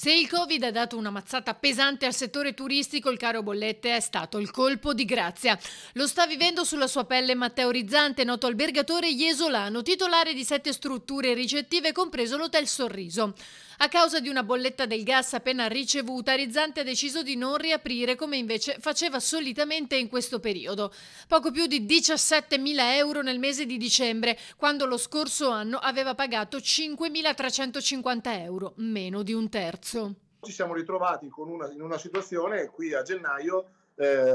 Se il Covid ha dato una mazzata pesante al settore turistico, il caro bollette è stato il colpo di grazia. Lo sta vivendo sulla sua pelle Matteo Rizzante, noto albergatore iesolano, titolare di sette strutture ricettive, compreso l'Hotel Sorriso. A causa di una bolletta del gas appena ricevuta, Rizzante ha deciso di non riaprire come invece faceva solitamente in questo periodo. Poco più di 17.000 euro nel mese di dicembre, quando lo scorso anno aveva pagato 5.350 euro, meno di un terzo marzo. Ci siamo ritrovati una, in una situazione qui a gennaio, eh,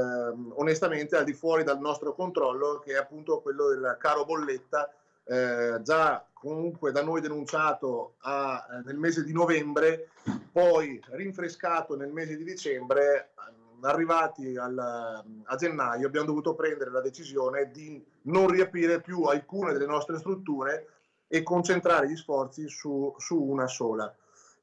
onestamente al di fuori dal nostro controllo, che è appunto quello del caro bolletta, eh, già comunque da noi denunciato a, eh, nel mese di novembre, poi rinfrescato nel mese di dicembre, ehm, arrivati al, ehm, a gennaio abbiamo dovuto prendere la decisione di non riaprire più alcune delle nostre strutture e concentrare gli sforzi su, su una sola.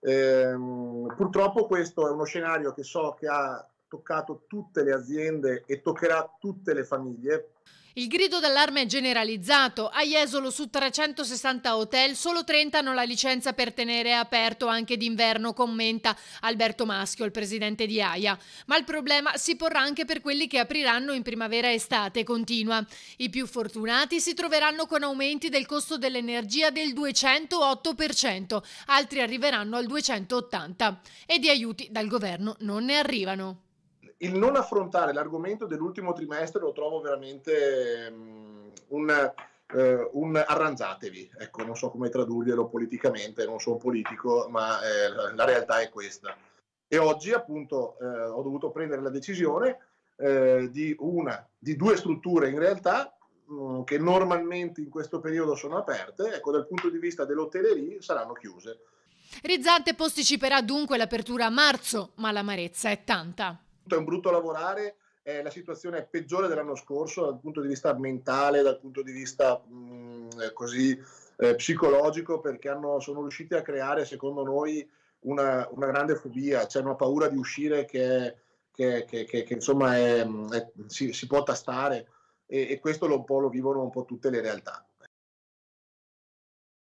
Ehm, purtroppo questo è uno scenario che so che ha toccato tutte le aziende e toccherà tutte le famiglie il grido d'allarme è generalizzato. A Jesolo su 360 hotel solo 30 hanno la licenza per tenere aperto anche d'inverno, commenta Alberto Maschio, il presidente di AIA. Ma il problema si porrà anche per quelli che apriranno in primavera e estate, continua. I più fortunati si troveranno con aumenti del costo dell'energia del 208%, altri arriveranno al 280% e di aiuti dal governo non ne arrivano il non affrontare l'argomento dell'ultimo trimestre lo trovo veramente um, un, uh, un, arrangiatevi, ecco, non so come tradurglielo politicamente, non sono politico, ma eh, la realtà è questa. E oggi appunto eh, ho dovuto prendere la decisione eh, di, una, di due strutture in realtà mh, mm, che normalmente in questo periodo sono aperte, ecco dal punto di vista dell'hotellerie saranno chiuse. Rizzante posticiperà dunque l'apertura a marzo, ma l'amarezza è tanta tutto è un brutto lavorare, eh, la situazione è peggiore dell'anno scorso dal punto di vista mentale, dal punto di vista mh, mm, eh, così eh, psicologico, perché hanno, sono riusciti a creare, secondo noi, una, una grande fobia, c'è cioè una paura di uscire che, che, che, che insomma è, mm, è, si, si, può tastare e, e questo lo, un po' lo vivono un po' tutte le realtà.